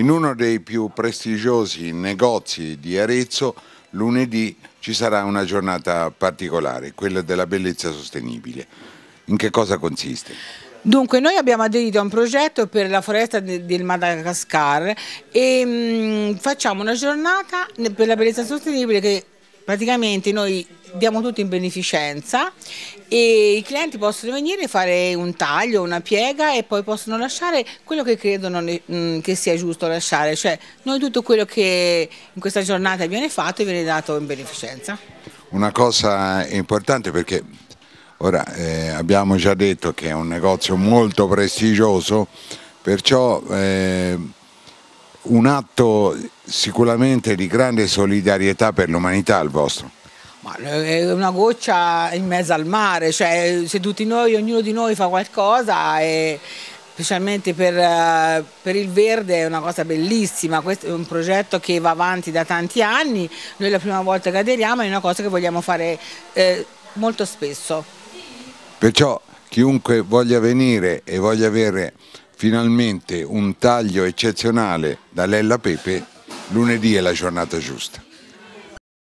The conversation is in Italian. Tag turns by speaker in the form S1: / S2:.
S1: In uno dei più prestigiosi negozi di Arezzo lunedì ci sarà una giornata particolare, quella della bellezza sostenibile. In che cosa consiste?
S2: Dunque, noi abbiamo aderito a un progetto per la foresta del Madagascar e mh, mm, facciamo una giornata per la bellezza sostenibile che praticamente noi diamo tutto in beneficenza e i clienti possono venire fare un taglio, una piega e poi possono lasciare quello che credono mm, che sia giusto lasciare, cioè noi tutto quello che in questa giornata viene fatto viene dato in beneficenza.
S1: Una cosa importante perché ora eh, abbiamo già detto che è un negozio molto prestigioso, perciò eh, un atto sicuramente di grande solidarietà per l'umanità il vostro.
S2: Ma eh, è una goccia in mezzo al mare, cioè se tutti noi, ognuno di noi fa qualcosa e specialmente per, eh, per, il verde è una cosa bellissima, questo è un progetto che va avanti da tanti anni, noi la prima volta che aderiamo è una cosa che vogliamo fare eh, molto spesso.
S1: Perciò chiunque voglia venire e voglia avere finalmente un taglio eccezionale da Lella Pepe, lunedì è la giornata giusta.